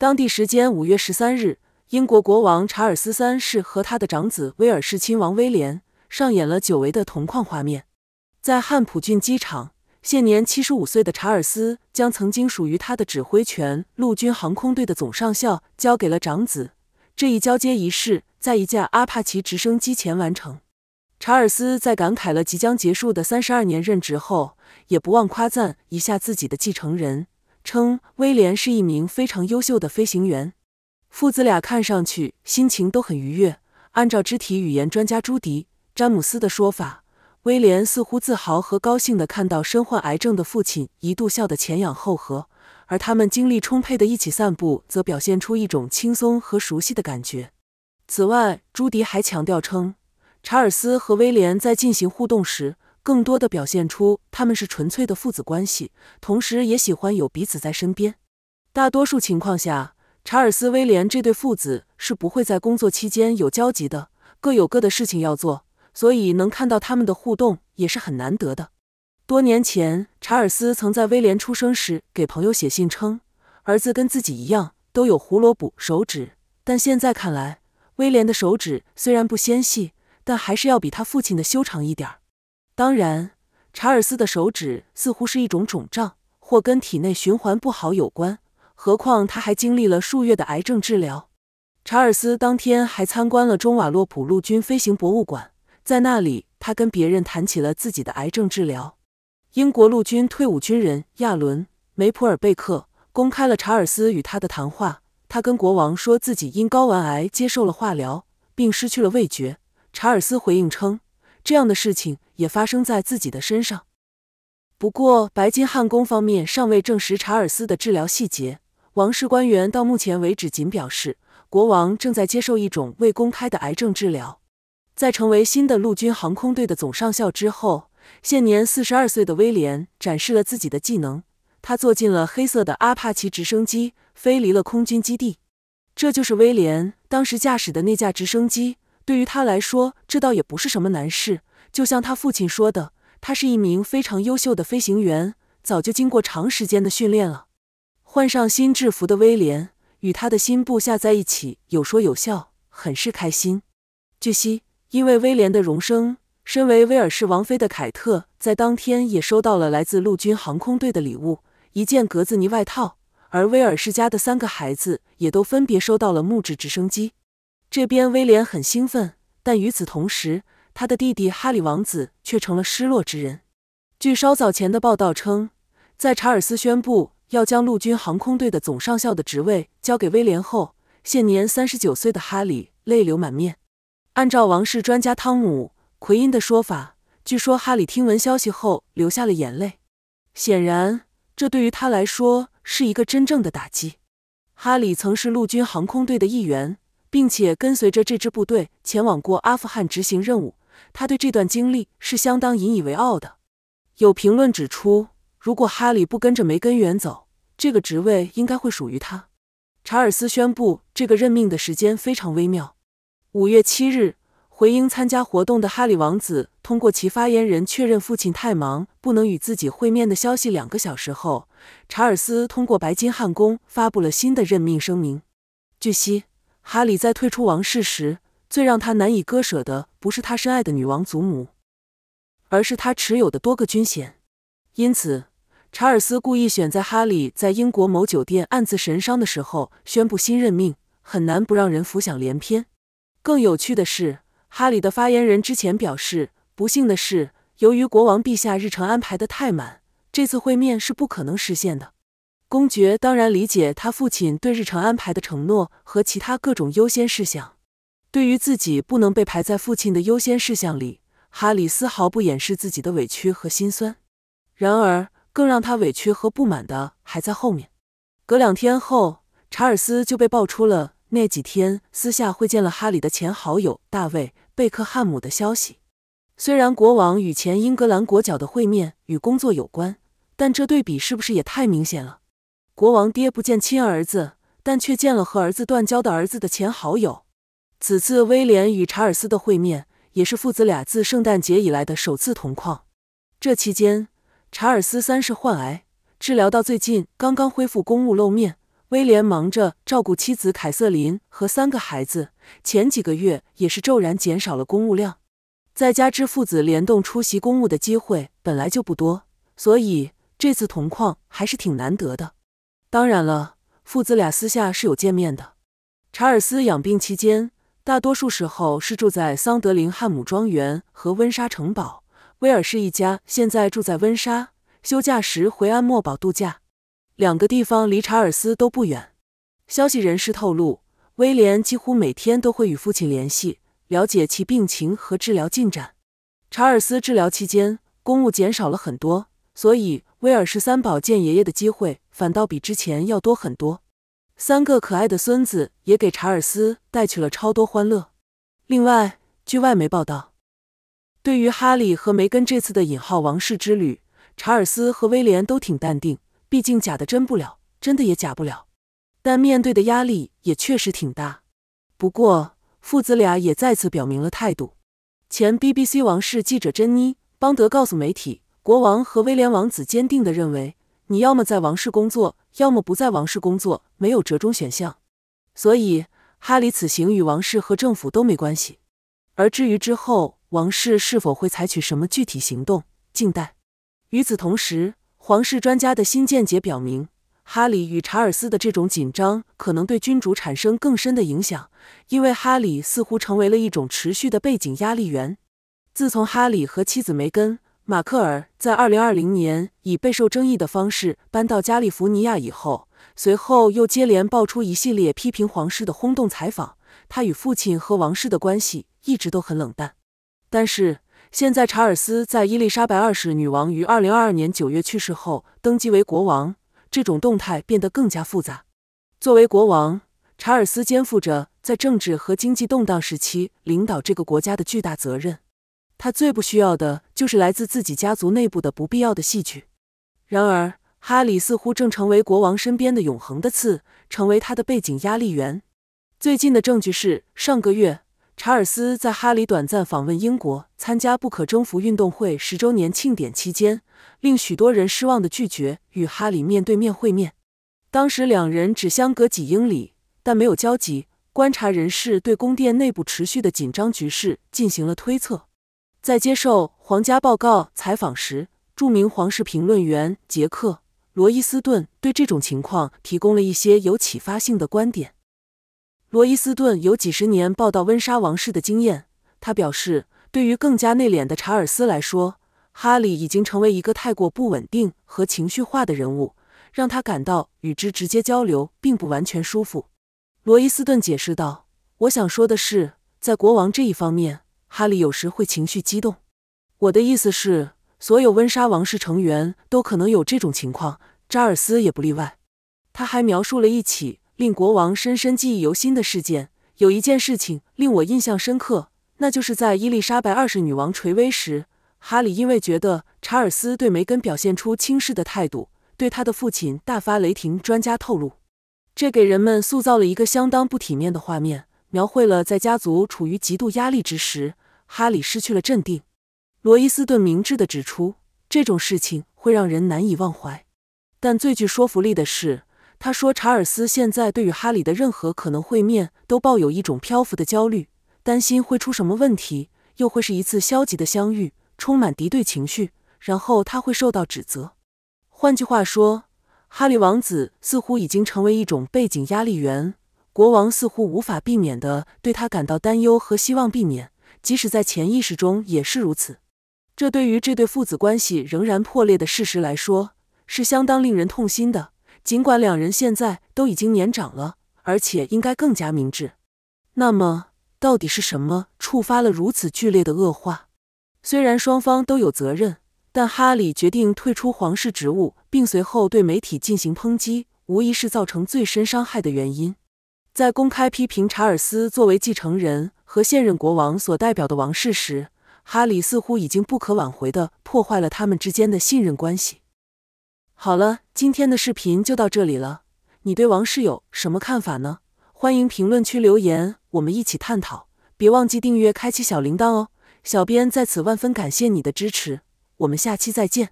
当地时间五月十三日，英国国王查尔斯三世和他的长子威尔士亲王威廉上演了久违的同框画面。在汉普郡机场，现年七十五岁的查尔斯将曾经属于他的指挥权——陆军航空队的总上校交给了长子。这一交接仪式在一架阿帕奇直升机前完成。查尔斯在感慨了即将结束的三十二年任职后，也不忘夸赞一下自己的继承人。称威廉是一名非常优秀的飞行员，父子俩看上去心情都很愉悦。按照肢体语言专家朱迪·詹姆斯的说法，威廉似乎自豪和高兴地看到身患癌症的父亲一度笑得前仰后合，而他们精力充沛的一起散步，则表现出一种轻松和熟悉的感觉。此外，朱迪还强调称，查尔斯和威廉在进行互动时。更多的表现出他们是纯粹的父子关系，同时也喜欢有彼此在身边。大多数情况下，查尔斯、威廉这对父子是不会在工作期间有交集的，各有各的事情要做，所以能看到他们的互动也是很难得的。多年前，查尔斯曾在威廉出生时给朋友写信称，儿子跟自己一样都有胡萝卜手指，但现在看来，威廉的手指虽然不纤细，但还是要比他父亲的修长一点。当然，查尔斯的手指似乎是一种肿胀，或跟体内循环不好有关。何况他还经历了数月的癌症治疗。查尔斯当天还参观了中瓦洛普陆军飞行博物馆，在那里，他跟别人谈起了自己的癌症治疗。英国陆军退伍军人亚伦·梅普尔贝克公开了查尔斯与他的谈话。他跟国王说自己因睾丸癌接受了化疗，并失去了味觉。查尔斯回应称。这样的事情也发生在自己的身上。不过，白金汉宫方面尚未证实查尔斯的治疗细节。王室官员到目前为止仅表示，国王正在接受一种未公开的癌症治疗。在成为新的陆军航空队的总上校之后，现年四十二岁的威廉展示了自己的技能。他坐进了黑色的阿帕奇直升机，飞离了空军基地。这就是威廉当时驾驶的那架直升机。对于他来说，这倒也不是什么难事。就像他父亲说的，他是一名非常优秀的飞行员，早就经过长时间的训练了。换上新制服的威廉与他的新部下在一起有说有笑，很是开心。据悉，因为威廉的荣升，身为威尔士王妃的凯特在当天也收到了来自陆军航空队的礼物——一件格子呢外套，而威尔士家的三个孩子也都分别收到了木质直升机。这边威廉很兴奋，但与此同时，他的弟弟哈里王子却成了失落之人。据稍早前的报道称，在查尔斯宣布要将陆军航空队的总上校的职位交给威廉后，现年三十九岁的哈里泪流满面。按照王室专家汤姆·奎因的说法，据说哈里听闻消息后流下了眼泪。显然，这对于他来说是一个真正的打击。哈里曾是陆军航空队的一员。并且跟随着这支部队前往过阿富汗执行任务，他对这段经历是相当引以为傲的。有评论指出，如果哈里不跟着梅根远走，这个职位应该会属于他。查尔斯宣布这个任命的时间非常微妙。五月七日，回应参加活动的哈里王子通过其发言人确认父亲太忙不能与自己会面的消息。两个小时后，查尔斯通过白金汉宫发布了新的任命声明。据悉。哈里在退出王室时，最让他难以割舍的不是他深爱的女王祖母，而是他持有的多个军衔。因此，查尔斯故意选在哈里在英国某酒店暗自神伤的时候宣布新任命，很难不让人浮想联翩。更有趣的是，哈里的发言人之前表示，不幸的是，由于国王陛下日程安排的太满，这次会面是不可能实现的。公爵当然理解他父亲对日程安排的承诺和其他各种优先事项。对于自己不能被排在父亲的优先事项里，哈里丝毫不掩饰自己的委屈和心酸。然而，更让他委屈和不满的还在后面。隔两天后，查尔斯就被爆出了那几天私下会见了哈里的前好友大卫贝克汉姆的消息。虽然国王与前英格兰国脚的会面与工作有关，但这对比是不是也太明显了？国王爹不见亲儿子，但却见了和儿子断交的儿子的前好友。此次威廉与查尔斯的会面，也是父子俩自圣诞节以来的首次同框。这期间，查尔斯三世患癌治疗，到最近刚刚恢复公务露面。威廉忙着照顾妻子凯瑟琳和三个孩子，前几个月也是骤然减少了公务量。再加之父子联动出席公务的机会本来就不多，所以这次同框还是挺难得的。当然了，父子俩私下是有见面的。查尔斯养病期间，大多数时候是住在桑德林汉姆庄园和温莎城堡。威尔士一家现在住在温莎，休假时回安莫堡度假，两个地方离查尔斯都不远。消息人士透露，威廉几乎每天都会与父亲联系，了解其病情和治疗进展。查尔斯治疗期间，公务减少了很多，所以。威尔士三宝见爷爷的机会反倒比之前要多很多，三个可爱的孙子也给查尔斯带去了超多欢乐。另外，据外媒报道，对于哈利和梅根这次的“引号王室之旅”，查尔斯和威廉都挺淡定，毕竟假的真不了，真的也假不了。但面对的压力也确实挺大。不过，父子俩也再次表明了态度。前 BBC 王室记者珍妮·邦德告诉媒体。国王和威廉王子坚定地认为，你要么在王室工作，要么不在王室工作，没有折中选项。所以，哈里此行与王室和政府都没关系。而至于之后王室是否会采取什么具体行动，静待。与此同时，皇室专家的新见解表明，哈里与查尔斯的这种紧张可能对君主产生更深的影响，因为哈里似乎成为了一种持续的背景压力源。自从哈里和妻子梅根。马克尔在2020年以备受争议的方式搬到加利福尼亚以后，随后又接连爆出一系列批评皇室的轰动采访。他与父亲和王室的关系一直都很冷淡。但是现在，查尔斯在伊丽莎白二世女王于2022年9月去世后登基为国王，这种动态变得更加复杂。作为国王，查尔斯肩负着在政治和经济动荡时期领导这个国家的巨大责任。他最不需要的就是来自自己家族内部的不必要的戏剧。然而，哈里似乎正成为国王身边的永恒的刺，成为他的背景压力源。最近的证据是，上个月查尔斯在哈里短暂访问英国参加不可征服运动会十周年庆典期间，令许多人失望的拒绝与哈里面对面会面。当时两人只相隔几英里，但没有交集。观察人士对宫殿内部持续的紧张局势进行了推测。在接受皇家报告采访时，著名皇室评论员杰克·罗伊斯顿对这种情况提供了一些有启发性的观点。罗伊斯顿有几十年报道温莎王室的经验，他表示，对于更加内敛的查尔斯来说，哈里已经成为一个太过不稳定和情绪化的人物，让他感到与之直接交流并不完全舒服。罗伊斯顿解释道：“我想说的是，在国王这一方面。”哈利有时会情绪激动。我的意思是，所有温莎王室成员都可能有这种情况，查尔斯也不例外。他还描述了一起令国王深深记忆犹新的事件。有一件事情令我印象深刻，那就是在伊丽莎白二世女王垂危时，哈利因为觉得查尔斯对梅根表现出轻视的态度，对他的父亲大发雷霆。专家透露，这给人们塑造了一个相当不体面的画面，描绘了在家族处于极度压力之时。哈里失去了镇定。罗伊斯顿明智的指出，这种事情会让人难以忘怀。但最具说服力的是，他说查尔斯现在对于哈里的任何可能会面都抱有一种漂浮的焦虑，担心会出什么问题，又会是一次消极的相遇，充满敌对情绪，然后他会受到指责。换句话说，哈里王子似乎已经成为一种背景压力源，国王似乎无法避免的对他感到担忧和希望避免。即使在潜意识中也是如此。这对于这对父子关系仍然破裂的事实来说，是相当令人痛心的。尽管两人现在都已经年长了，而且应该更加明智，那么到底是什么触发了如此剧烈的恶化？虽然双方都有责任，但哈里决定退出皇室职务，并随后对媒体进行抨击，无疑是造成最深伤害的原因。在公开批评查尔斯作为继承人。和现任国王所代表的王室时，哈里似乎已经不可挽回的破坏了他们之间的信任关系。好了，今天的视频就到这里了。你对王室有什么看法呢？欢迎评论区留言，我们一起探讨。别忘记订阅、开启小铃铛哦！小编在此万分感谢你的支持，我们下期再见。